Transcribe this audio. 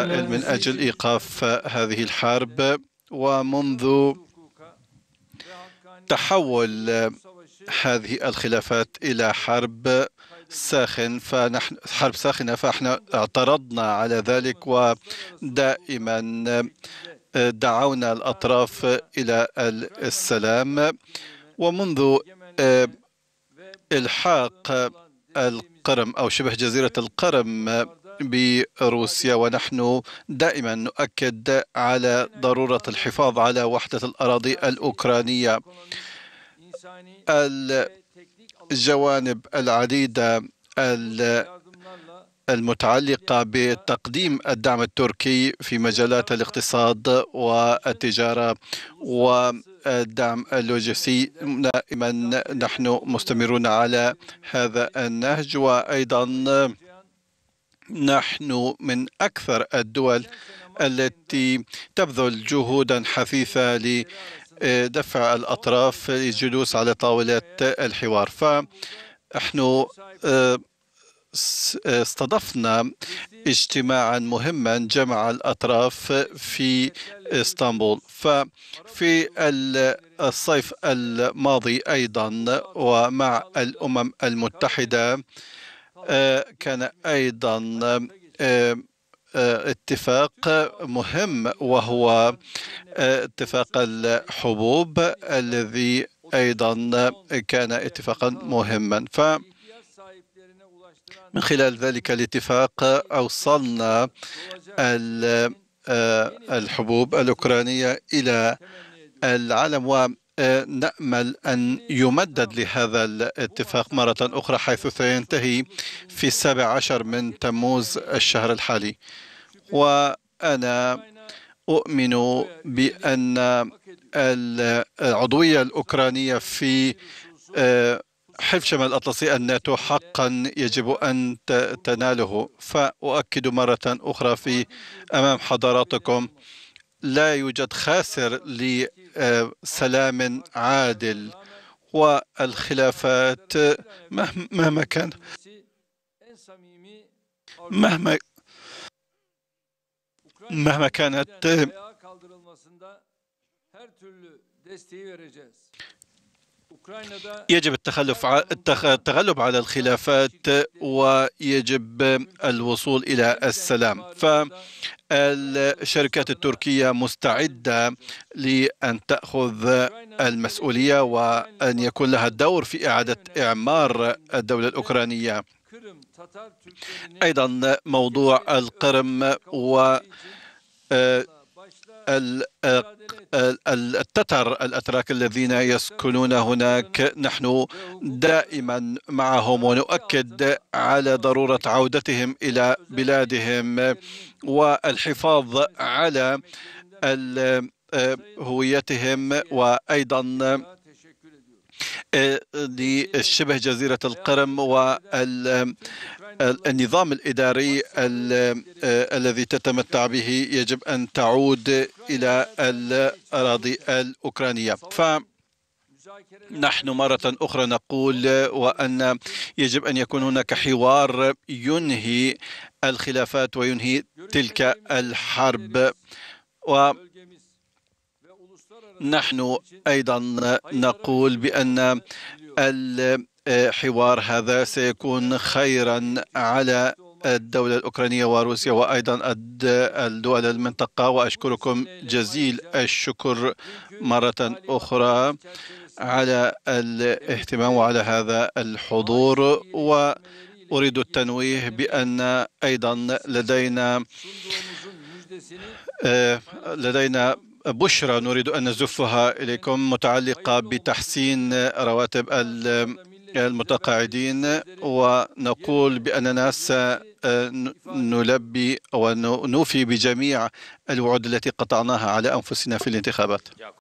من أجل إيقاف هذه الحرب ومنذ تحول هذه الخلافات إلى حرب ساخن فنحن حرب ساخنة فاحنا اعترضنا على ذلك ودائما دعونا الأطراف إلى السلام ومنذ آه، إلحاق القرم أو شبه جزيرة القرم بروسيا ونحن دائما نؤكد على ضرورة الحفاظ على وحدة الأراضي الأوكرانية الجوانب العديدة المتعلقة بتقديم الدعم التركي في مجالات الاقتصاد والتجارة والدعم اللوجستي دائما نحن مستمرون على هذا النهج وأيضا نحن من أكثر الدول التي تبذل جهودا حثيثة لدفع الأطراف للجلوس على طاولة الحوار فنحن آه، استضفنا اجتماعا مهما جمع الأطراف في اسطنبول ففي الصيف الماضي أيضا ومع الأمم المتحدة كان أيضا آه، آه، اتفاق مهم وهو آه، اتفاق الحبوب الذي أيضا كان اتفاقا مهما ف من خلال ذلك الاتفاق أوصلنا الحبوب الأوكرانية إلى العالم نأمل أن يمدد لهذا الاتفاق مرة أخرى حيث سينتهي في السابع عشر من تموز الشهر الحالي وأنا أؤمن بأن العضوية الأوكرانية في آه، حلف شمال الأطلسي الناتو حقا يجب أن تناله فأؤكد مرة أخرى في أمام حضراتكم لا يوجد خاسر لسلام عادل والخلافات مهما كان مهما مهما كانت يجب التخلف التغلب على الخلافات ويجب الوصول إلى السلام فالشركات التركية مستعدة لأن تأخذ المسؤولية وأن يكون لها الدور في إعادة إعمار الدولة الأوكرانية أيضا موضوع القرم و آه، التتر الأتراك الذين يسكنون هناك نحن دائما معهم ونؤكد على ضرورة عودتهم إلى بلادهم والحفاظ على آه، هويتهم وأيضا آه، لشبه جزيرة القرم والنظام الإداري آه، الذي تتمتع به يجب أن تعود إلى الأراضي الأوكرانية ف نحن مرة أخرى نقول وأن يجب أن يكون هناك حوار ينهي الخلافات وينهي تلك الحرب و نحن أيضا نقول بأن الحوار هذا سيكون خيرا على الدولة الأوكرانية وروسيا وأيضا الدول المنطقة وأشكركم جزيل الشكر مرة أخرى على الاهتمام وعلى هذا الحضور وأريد التنويه بأن أيضا لدينا آه، لدينا بشرى نريد أن نزفها إليكم متعلقة بتحسين رواتب المتقاعدين ونقول بأننا سنلبي ونوفي بجميع الوعود التي قطعناها على أنفسنا في الانتخابات